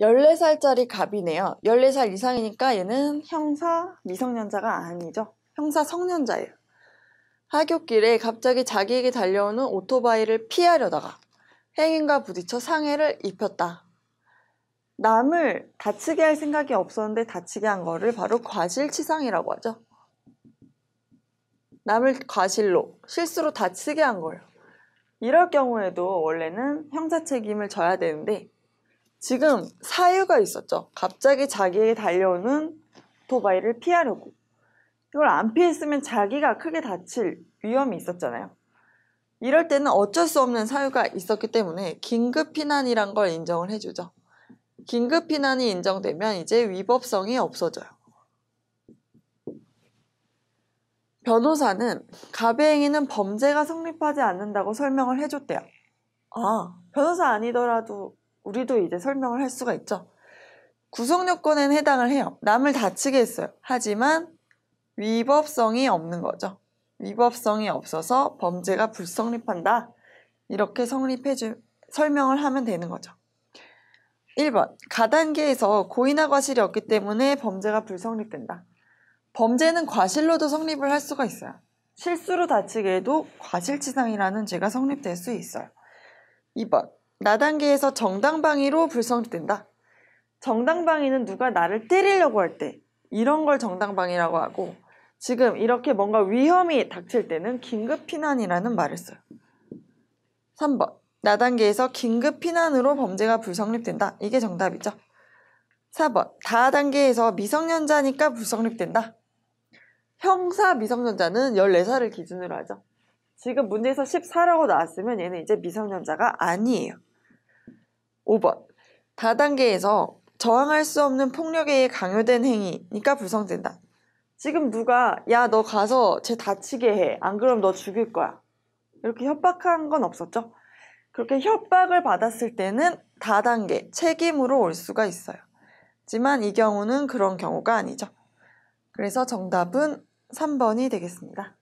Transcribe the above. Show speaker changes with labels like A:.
A: 14살짜리 갑이네요. 14살 이상이니까 얘는 형사 미성년자가 아니죠. 형사 성년자예요. 하굣길에 갑자기 자기에게 달려오는 오토바이를 피하려다가 행인과 부딪혀 상해를 입혔다. 남을 다치게 할 생각이 없었는데 다치게 한 거를 바로 과실치상이라고 하죠. 남을 과실로 실수로 다치게 한 거예요. 이럴 경우에도 원래는 형사 책임을 져야 되는데 지금 사유가 있었죠. 갑자기 자기에게 달려오는 오토바이를 피하려고. 이걸 안 피했으면 자기가 크게 다칠 위험이 있었잖아요. 이럴 때는 어쩔 수 없는 사유가 있었기 때문에 긴급 피난이란 걸 인정을 해주죠. 긴급 피난이 인정되면 이제 위법성이 없어져요. 변호사는 가의 행위는 범죄가 성립하지 않는다고 설명을 해줬대요. 아, 변호사 아니더라도 우리도 이제 설명을 할 수가 있죠. 구성 요건엔 해당을 해요. 남을 다치게 했어요. 하지만 위법성이 없는 거죠. 위법성이 없어서 범죄가 불성립한다. 이렇게 성립해 주 설명을 하면 되는 거죠. 1번. 가단계에서 고의나 과실이 없기 때문에 범죄가 불성립된다. 범죄는 과실로도 성립을 할 수가 있어요. 실수로 다치게 해도 과실치상이라는 죄가 성립될 수 있어요. 2번. 나단계에서 정당방위로 불성립된다. 정당방위는 누가 나를 때리려고 할 때 이런 걸 정당방위라고 하고 지금 이렇게 뭔가 위험이 닥칠 때는 긴급 피난이라는 말을 써요. 3번. 나단계에서 긴급 피난으로 범죄가 불성립된다. 이게 정답이죠. 4번. 다단계에서 미성년자니까 불성립된다. 형사 미성년자는 14살을 기준으로 하죠. 지금 문제에서 14라고 나왔으면 얘는 이제 미성년자가 아니에요. 5번. 다단계에서 저항할 수 없는 폭력에 의해 강요된 행위니까 불성된다. 지금 누가 야 너 가서 쟤 다치게 해. 안 그럼 너 죽일 거야. 이렇게 협박한 건 없었죠? 그렇게 협박을 받았을 때는 다단계 책임으로 올 수가 있어요. 하지만 이 경우는 그런 경우가 아니죠. 그래서 정답은 3번이 되겠습니다.